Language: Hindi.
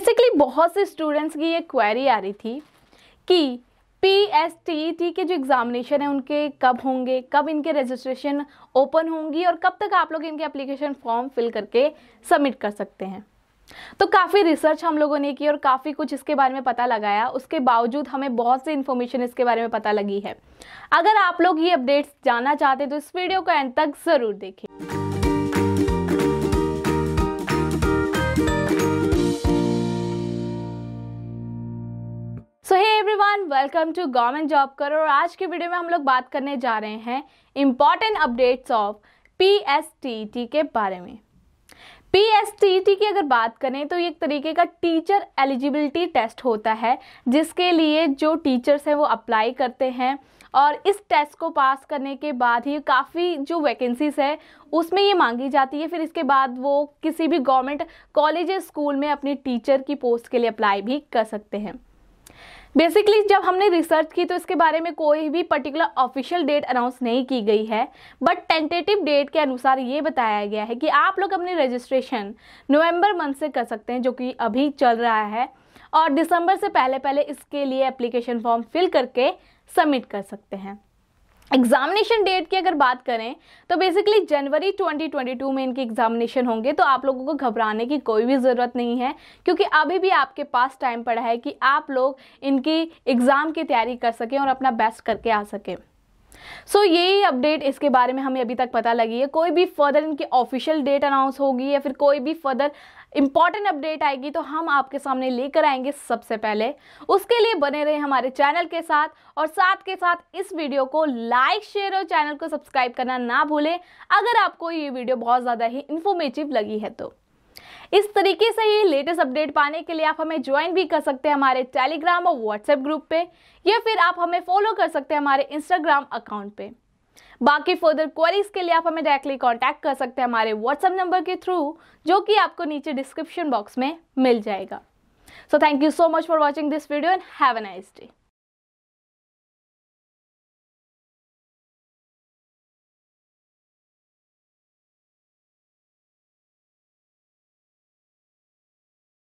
बेसिकली बहुत से स्टूडेंट्स की ये क्वेरी आ रही थी कि पी एस टी टी के जो एग्ज़ामिनेशन है उनके कब होंगे कब इनके रजिस्ट्रेशन ओपन होंगी और कब तक आप लोग इनके एप्लीकेशन फॉर्म फिल करके सबमिट कर सकते हैं तो काफ़ी रिसर्च हम लोगों ने की और काफ़ी कुछ इसके बारे में पता लगाया उसके बावजूद हमें बहुत सी इन्फॉर्मेशन इसके बारे में पता लगी है अगर आप लोग ये अपडेट्स जानना चाहते हैं तो इस वीडियो को एंड तक ज़रूर देखें everyone welcome to government job करो और आज के वीडियो में हम लोग बात करने जा रहे हैं इम्पॉर्टेंट अपडेट्स ऑफ पीएसटीटी के बारे में पीएसटीटी e की अगर बात करें तो एक तरीके का टीचर एलिजिबिलिटी टेस्ट होता है जिसके लिए जो टीचर्स हैं वो अप्लाई करते हैं और इस टेस्ट को पास करने के बाद ही काफ़ी जो वैकेंसीज है उसमें ये मांगी जाती है फिर इसके बाद वो किसी भी गवर्नमेंट कॉलेज या स्कूल में अपनी टीचर की पोस्ट के लिए अप्लाई भी कर सकते हैं बेसिकली जब हमने रिसर्च की तो इसके बारे में कोई भी पर्टिकुलर ऑफिशियल डेट अनाउंस नहीं की गई है बट टेंटेटिव डेट के अनुसार ये बताया गया है कि आप लोग अपनी रजिस्ट्रेशन नवंबर मंथ से कर सकते हैं जो कि अभी चल रहा है और दिसंबर से पहले पहले इसके लिए एप्लीकेशन फॉर्म फिल करके सबमिट कर सकते हैं एग्जामिनेशन डेट की अगर बात करें तो बेसिकली जनवरी 2022 में इनके एग्जामिनेशन होंगे तो आप लोगों को घबराने की कोई भी ज़रूरत नहीं है क्योंकि अभी भी आपके पास टाइम पड़ा है कि आप लोग इनकी एग्ज़ाम की तैयारी कर सकें और अपना बेस्ट करके आ सकें सो so, यही अपडेट इसके बारे में हमें अभी तक पता लगी है कोई भी फर्दर इनकी ऑफिशियल डेट अनाउंस होगी या फिर कोई भी फर्दर इंपॉर्टेंट अपडेट आएगी तो हम आपके सामने लेकर आएंगे सबसे पहले उसके लिए बने रहे हमारे चैनल के साथ और साथ के साथ इस वीडियो को लाइक शेयर और चैनल को सब्सक्राइब करना ना भूलें अगर आपको ये वीडियो बहुत ज़्यादा ही इन्फॉर्मेटिव लगी है तो इस तरीके से ही लेटेस्ट अपडेट पाने के लिए आप हमें ज्वाइन भी कर सकते हैं हमारे टेलीग्राम और व्हाट्सएप ग्रुप पे या फिर आप हमें फॉलो कर सकते हैं हमारे इंस्टाग्राम अकाउंट पे बाकी फर्दर क्वेरीज के लिए आप हमें डायरेक्टली कॉन्टैक्ट कर सकते हैं हमारे व्हाट्सएप नंबर के थ्रू जो कि आपको नीचे डिस्क्रिप्शन बॉक्स में मिल जाएगा so thank you so much for watching this video and have a nice day